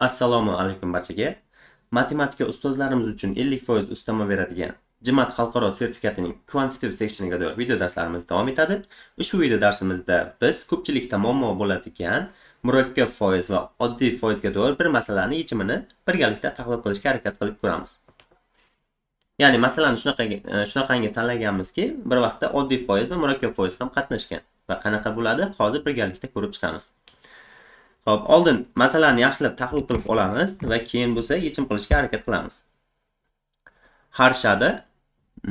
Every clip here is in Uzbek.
assalomu alaykum barchaga matematika ustozlarimiz uchun 50% ustama beradigan jimat xalqaro sertifikatining quantitative sectioniga doir video darslarimiz davom etadi ushbu video darsimizda biz ko'pchilikda muammo bo'ladigan murakkab foiz va oddiy foizga doir bir masalani yechimini birgalikda tahlil qilishga harakat qilib ko'ramiz ya'ni masalani shunaqa e, shunaqangi tanlaganmizki bir vaqtda oddiy foiz va murakkab foiz ham qatnashgan va qanaqa bo'ladi hozir birgalikda ko'rib chiqamiz Xo'p, oldin masalani yaxshilab tahlil qilib olamiz va keyin bo'lsa yechim qilishga harakat qilamiz. Harshada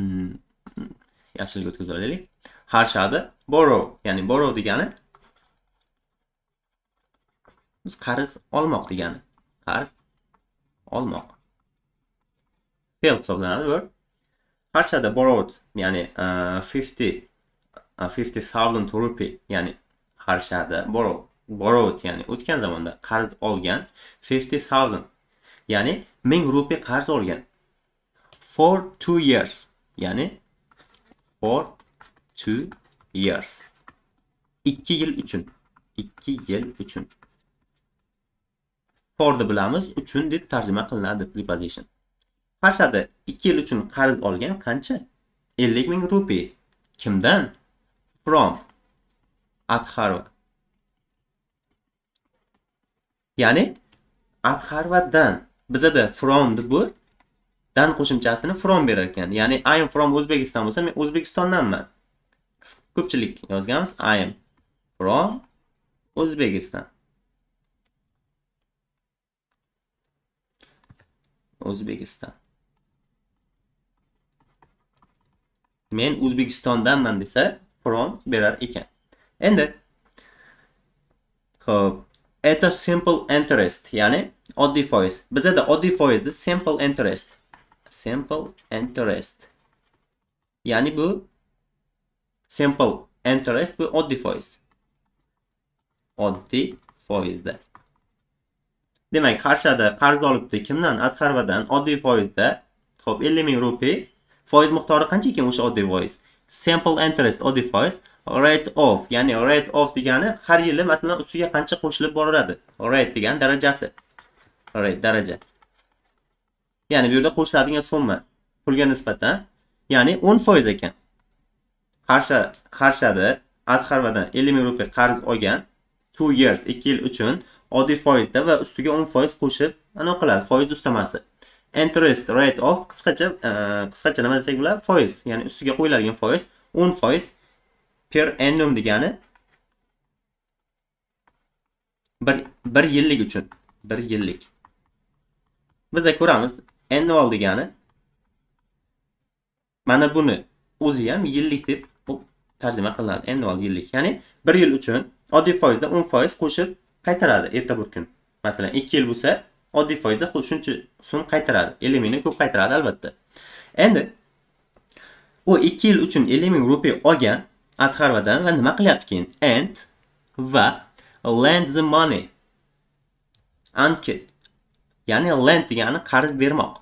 mm, yashilga o'tkazib olaylik. Harshada borrow, ya'ni borrow degani biz qarz olmoq degani. Qarz olmoq. Fail hisoblanadi bu. Harshada borrowed, ya'ni 50 e, 50,000 e, rupee, ya'ni harshada borrow borrowed ya'ni o'tgan zamonda qarz olgan fifty thousand ya'ni ming rupiy qarz olgan for two years ya'ni for two years ikki yil uchun ikki yil uchun forni bilamiz uchun deb tarjima qilinadi preposition pashada ikki yil uchun qarz olgan qancha ellik ming rupiy kimdan from adharva ya'ni at dan bizada from deb bu dan qo'shimchasini from berar ekan ya'ni i am from o'zbekiston bo'lsa men o'zbekistondanman ko'pchilik yozganmiz i am from o'zbekiston o'zbekiston men o'zbekistondanman desa from berar ekan endi xo'p это simple interest ya'ni oddiy foiz bizada oddiy foizni simple interest simple interest ya'ni bu simple interest bu oddiy foiz oddiy foizda demak ты, qarz olibdi kimdan atharvadan oddiy foizda ho'p 50 000 rupiy foiz miqdori qancha ekan o'sha oddiy foiz simple interest oddiy foiz rate of ya'ni rate of degani har yili masalan ustiga qancha qo'shilib boraveradi rate degani darajasi rate daraja ya'ni bu yerda qo'shiladigan summa pulga nisbatan ya'ni 10 foiz ekan qarsha qarshada adharvadan 50 ming rupiy qarz olgan 2 years 2 yil uchun oddiy foizda va ustiga 10 foiz qo'shib anaqa qiladi foiz ustamasi interest rate of qisqacha qisqacha nima desak bo'ladi foiz ya'ni ustiga qo'yiladigan foiz 10 foiz per annum degani bir, bir yillik uchun bir yillik biza e, ko'ramiz annual degani mana buni o'zi ham yillik deb tarjima qilinadi annual yillik ya'ni bir yil uchun oddiy foizda o'n foiz qo'shib qaytaradi erta bir kun masalan ikki yil bo'lsa oddiy foizda shuncha sum qaytaradi ellik mingdan ko'p qaytaradi albatta endi u ikki yil uchun ellik ming rupiya olgan at va nima qilyapti keyin and va lend the money anki ya'ni lend degani qarz bermoq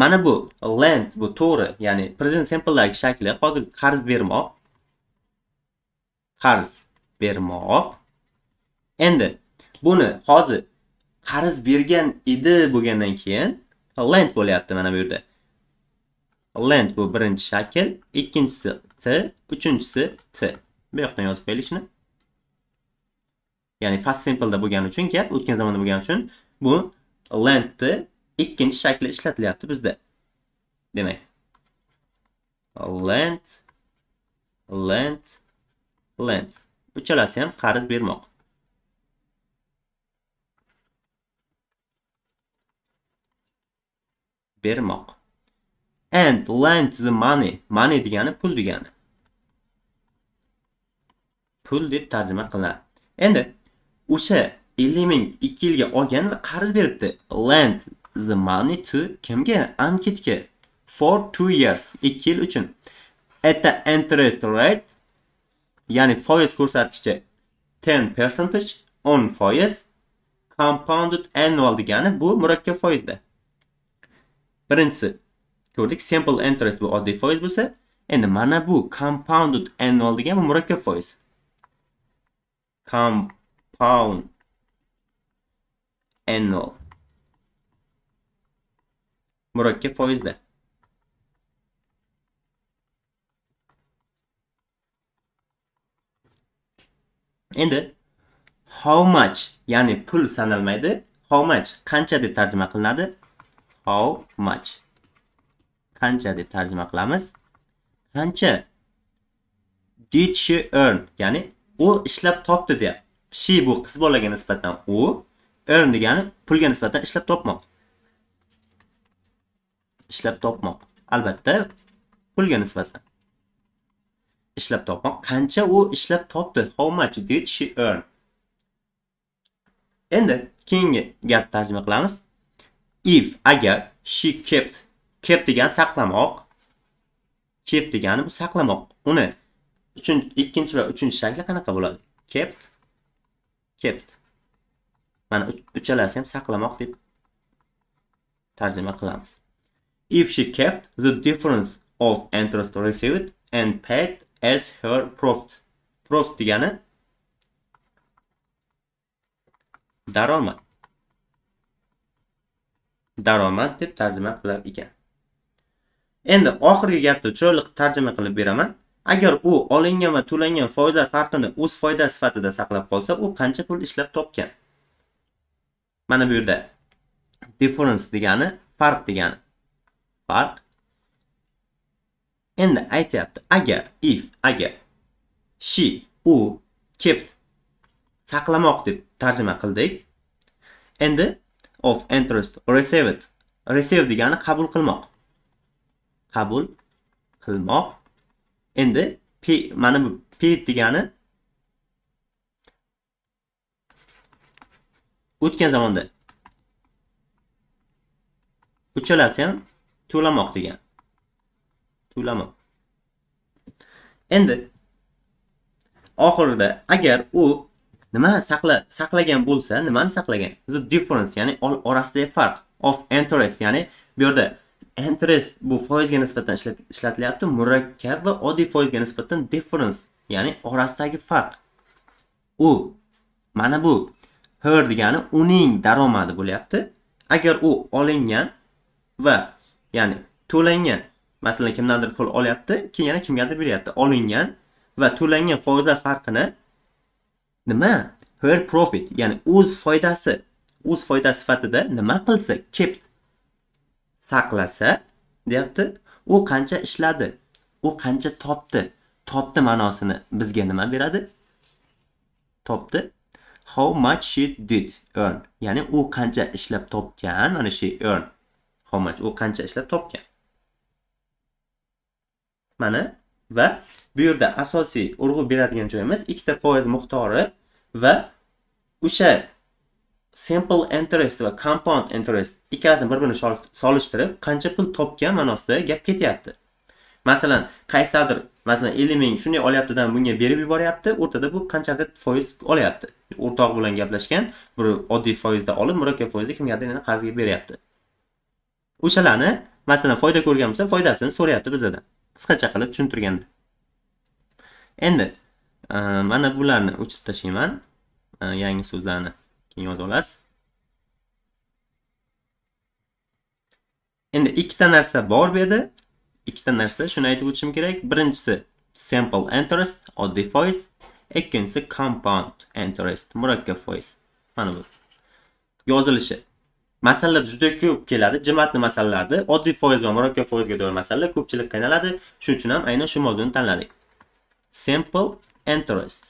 mana bu lend bu to'g'ri ya'ni present simpledagi shakli hozir qarz bermoq qarz bermoq endi buni hozir qarz bergan edi bo'lgandan keyin lend bo'lyapti mana bu yerda lend bu birinchi shakl ikkinchisi t, uchinchisi t. Bu yoqdan yozib qo'yaylik shuni. Ya'ni past simpleda bo'lgani uchun gap o'tgan zamonda bo'lgani uchun bu landni ikkinchi shakli ishlatilyapti bizda. Demak, land land land uchalasi ham qarz bermoq. bermoq and lend the money money degani pul degani pul deb tarjima qilinadi. endi o'sha 50 ming ikki yilga olgan va qarz beribdi lend the money to kimga ankitga for two years ikki yil uchun at the interest rate ya'ni foiz ko'rsatkichi 10% percentage o'n foiz compounded annual degani bu murakkab foizda birinchisi ko'rdik simple interest bu oddiy foiz bo'lsa endi mana bu compounded annual degan bu murakkab foiz compound annual murakkab foizda endi how much ya'ni pul sanalmaydi how much qancha deb tarjima qilinadi how much qancha deb tarjima qilamiz qancha did she earn ya'ni u ishlab topdi deyapti she bu qiz bolaga nisbatan u earn degani pulga nisbatan ishlab topmoq ishlab topmoq albatta pulga nisbatan ishlab topmoq qancha u ishlab topdi how much did she earn endi keyingi gap tarjima qilamiz if agar she kept kep degani saqlamoq kep degani bu saqlamoq uni uchinchi ikkinchi va uchinchi shakli qanaqa bo'ladi kept kept mana uchalasi ham saqlamoq deb tarjima qilamiz if she kept the difference of interest received and paid as her profit profit degani daromad daromad deb tarjima qilar ekan endi oxirgi gapni qilib tarjima qilib beraman agar u olingan va to'langan foizlar farqini o'z foyda sifatida saqlab qolsa u qancha pul ishlab topgan mana bu yerda difference degani farq degani farq endi aytyapti agar if agar she u kept saqlamoq deb tarjima qildik endi of interest received receive degani qabul qilmoq qabul qilmoq endi p mana bu p degani o'tgan zamonda uchalasi ham to'lamoq degan to'lamoq endi oxirida agar u nima saqla saqlagan bo'lsa nimani saqlagan the difference ya'ni orasidagi farq of interest ya'ni bu yerda interest bu foizga nisbatan ishlatilyapti murakkab va oddiy foizga nisbatan difference ya'ni orasidagi farq u mana bu her degani uning daromadi bo'lyapti agar u olingan va ya'ni to'langan masalan kimdandir pul olyapti keyin yana kimgadir beryapti olingan va to'langan foizlar farqini nima her profit ya'ni o'z foydasi o'z foydasi sifatida nima qilsa kept saqlasa deyapti u qancha ishladi u qancha topdi topdi ma'nosini bizga nima beradi topdi how much she did earn ya'ni u qancha ishlab topgan mana shu earn how much u qancha ishlab topgan mana va bu yerda asosiy urg'u beradigan joyimiz ikkita foiz miqdori va o'sha simple interest va compound interest ikkalasini bir birini solishtirib qancha pul topgan ma'nosida gap ketyapti masalan qaysidir masalan ellik ming shunday olyaptidan bunga berib yuboryapti o'rtada bu qanchadir foiz olyapti o'rtog'i bilan gaplashgan bir oddiy foizda olib murakkab foizda kimgadir yana qarzga beryapti o'shalarni masalan foyda ko'rgan bo'lsa foydasini so'rayapti bizadan qisqacha qilib tushuntirganda endi ehm, mana bularni o'chirib tashlayman ehm, yangi so'zlarni keyin yoza olasiz endi ikkita narsa bor bu yerda ikkita narsa shuni aytib o'tishim kerak birinchisi simple interest oddiy foiz ikkinchisi compound interest murakkab foiz mana bu yozilishi masalalar juda ko'p keladi jimatni masalalarni oddiy foiz va murakkab foizga doir masalalar ko'pchilik qiynaladi shuning uchun ham aynan shu mavzuni tanladik simple interest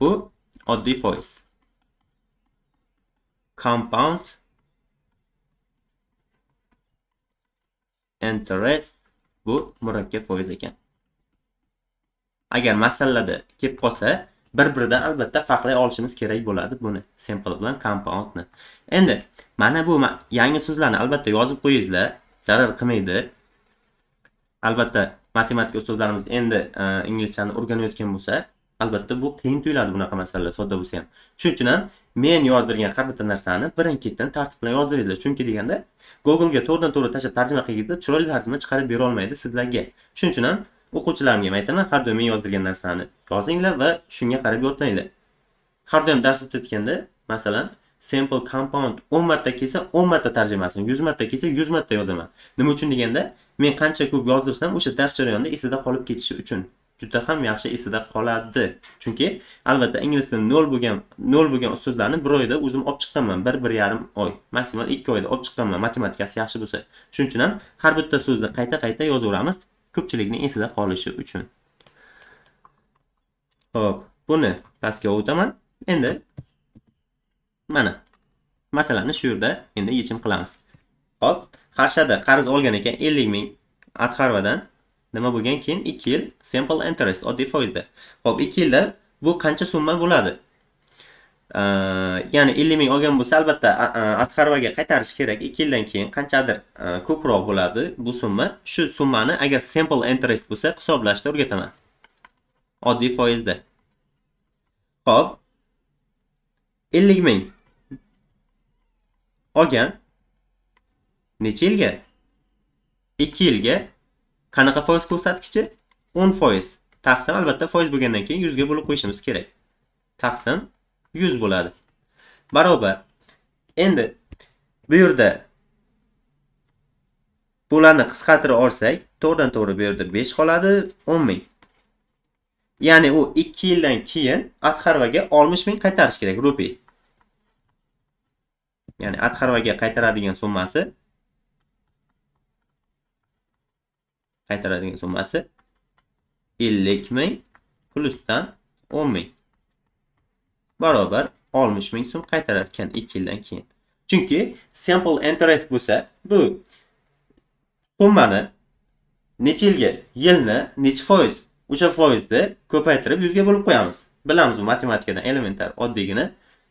bu oddiy foiz compound interest bu murakkab foiz ekan agar masalada kelib qolsa bir biridan albatta farqlay olishimiz kerak bo'ladi buni simple bilan compoundni endi mana bu ma yangi so'zlarni albatta yozib qo'yingizlar zarar qilmaydi albatta matematika ustozlarimiz endi e, inglizchani o'rganayotgan bo'lsa albatta bu qiyin tuyuladi bunaqa masalalar sodda bo'lsa ham shuning uchun ham men yozdirgan har bitta narsani birin ketin tartib bilan yozdiringizlar chunki deganda googlega to'g'ridan to'g'ri tashlab tarjima qilgingizda chiroyli tarjima chiqarib bera olmaydi sizlarga shuning uchun ham o'quvchilarimga ham aytaman har doim men yozdirgan narsani yozinglar va shunga qarab yodlanglar har doim dars o'tayotganda masalan sample compound 10 marta kelsa 10 marta tarjimasini 100 marta kelsa 100 marta yozaman nima uchun deganda men qancha ko'p yozdirsam o'sha dars jarayonida esida qolib ketishi uchun juda ham yaxshi esida qoladi chunki albatta ingliz tilini nol bo'lgan nol bo'lgan ustozlarni bir oyda o'zim olib chiqqanman bir bir yarim oy maksimal ikki oyda olib chiqqanman matematikasi yaxshi bo'lsa shuning uchun ham har bitta so'zni qayta qayta yozaveramiz ko'pchilikni esida qolishi uchun ho'p buni pastga o'taman endi mana masalani shu yerda endi yechim qilamiz hop harshada qarz olgan ekan ellik ming atxarvadan nima bo'lgan keyin 2 yil simple interest oddiy foizda. Xo'p, 2 yilda bu qancha summa bo'ladi? ya'ni 50 ming olgan bo'lsa, albatta Atxarvaga qaytarish kerak. 2 yildan keyin qanchadir e, ko'proq bo'ladi bu summa. Shu summani agar simple interest bo'lsa, hisoblashni o'rgataman. Oddiy foizda. Xo'p. 50 ming olgan necha yilga? 2 yilga qanaqa foiz ko'rsatkichi 10 taqsim albatta foiz bo'lgandan keyin 100 ga bo'lib qo'yishimiz kerak taqsim 100 bo'ladi barobar endi bu yerda bularni qisqartirib olsak dan to'g'ri bu yerda 5 qoladi 10 ming ya'ni u 2 yildan keyin atxarvaga 60 ming qaytarish kerak rupiy ya'ni atxarvaga qaytaradigan summasi qaytaradigan summasi 50 ming plusdan 10 ming barobar 60 ming so'm qaytarar ekan 2 yildan keyin chunki simple interest bo'lsa bu summani necha yilga yilni necha foiz o'sha foizni ko'paytirib 100 ga bo'lib qo'yamiz bilamiz bu matematikadan elementar oddiygina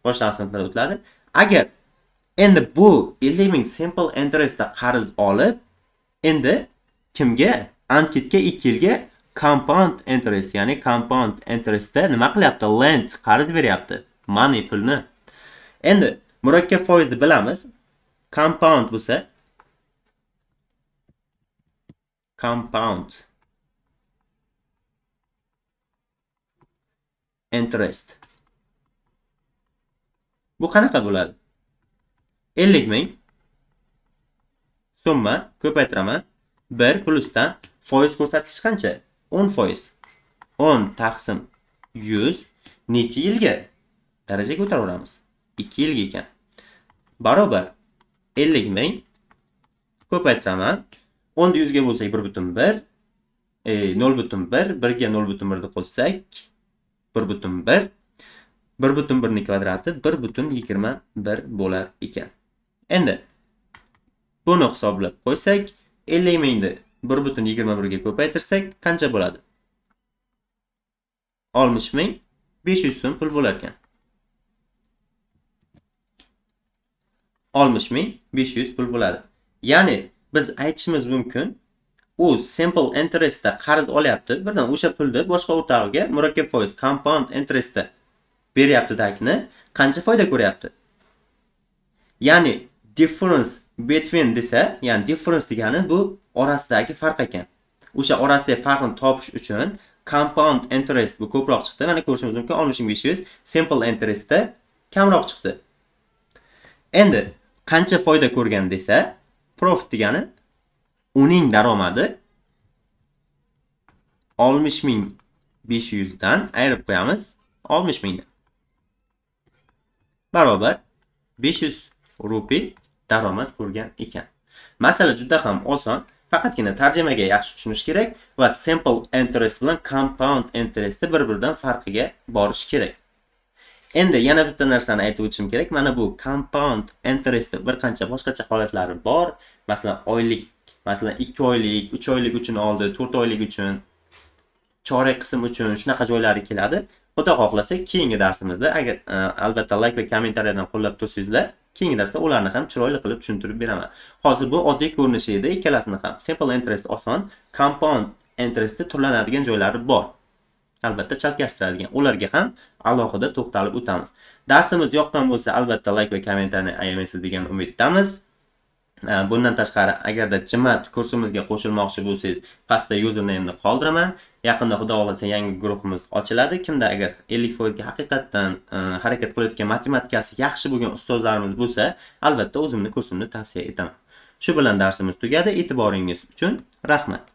boshqa sinflar o'tiladi agar endi bu 50 ming simple interestda qarz olib endi kimga? antketga 2 yilga compound interest, ya'ni compound interestda nima qilyapti? Lend qarz beryapti. Money pulni. Endi murakkab foizni bilamiz. Compound bo'lsa compound interest. Bu qanaqa bo'ladi? 50 ming summa ko'paytiraman 1 plyusdan foiz ko'rsatkichi qancha? 10 foiz. 10 taqsim 100 necha yilga darajaga ko'taraveramiz? 2 yilga ekan. Barobar 50 ming ko'paytiraman. 10 ni 100 ga bo'lsak 1.1, 0.1, 1 ga 0.1 ni qo'shsak 1.1 1.1 butun kvadrati 1.21 bo'lar ekan endi buni hisoblab qo'ysak 50 mingni 1.21 butun ko'paytirsak qancha bo'ladi 60 ming 500 so'm pul ekan 60 ming 500 pul bo'ladi ya'ni biz aytishimiz mumkin u simple interestda qarz olyapti birdan o'sha pulni boshqa o'rtog'iga murakkab foiz compound interestda beryapti dakni qancha foyda ko'ryapti ya'ni difference between desa ya'ni difference degani bu orasidagi farq ekan o'sha orasidagi farqni topish uchun compound interest bu ko'proq chiqdi mana ko'rishimiz mumkin oltmish ming besh yuz simple interestda kamroq chiqdi endi qancha foyda ko'rgan desa profit degani uning daromadi oltmish ming besh yuzdan ayirib qo'yamiz oltmish mingdan barobar besh yuz rupiy daromad ko'rgan ekan masala juda ham oson faqatgina tarjimaga yaxshi tushunish kerak va simple interest bilan compound interestni bir biridan farqiga borish kerak endi yana bitta narsani aytib o'tishim kerak mana bu compound interestni bir qancha boshqacha holatlari bor masalan oylik masalan ikki oylik uch oylik uchun oldi to'rt oylik uchun chorak qism uchun shunaqa joylari keladi xudo xohlasa keyingi darsimizda agar e, albatta layk va kommentariyadan qo'llab tursangizlar keyingi darsda ularni ham chiroyli qilib tushuntirib beraman hozir bu oddiy ko'rinishi edi ikkalasini ham simple interest oson compound interestni turlanadigan joylari bor albatta chalkashtiradigan ularga ham alohida to'xtalib o'tamiz darsimiz yoqqan bo'lsa albatta layk va kommentariyni ayamaysiz degan umiddamiz Э, bundan tashqari agarda jimat kursimizga qo'shilmoqchi bo'lsangiz pastda yuzerneymni qoldiraman yaqinda xudo xohlasa yangi guruhimiz ochiladi kimda agar ellik foizga haqiqatdan e, harakat qilayotgan matematikasi yaxshi bo'lgan ustozlarimiz bo'lsa albatta o'zimni kursimni tavsiya etaman shu bilan darsimiz tugadi e'tiboringiz uchun rahmat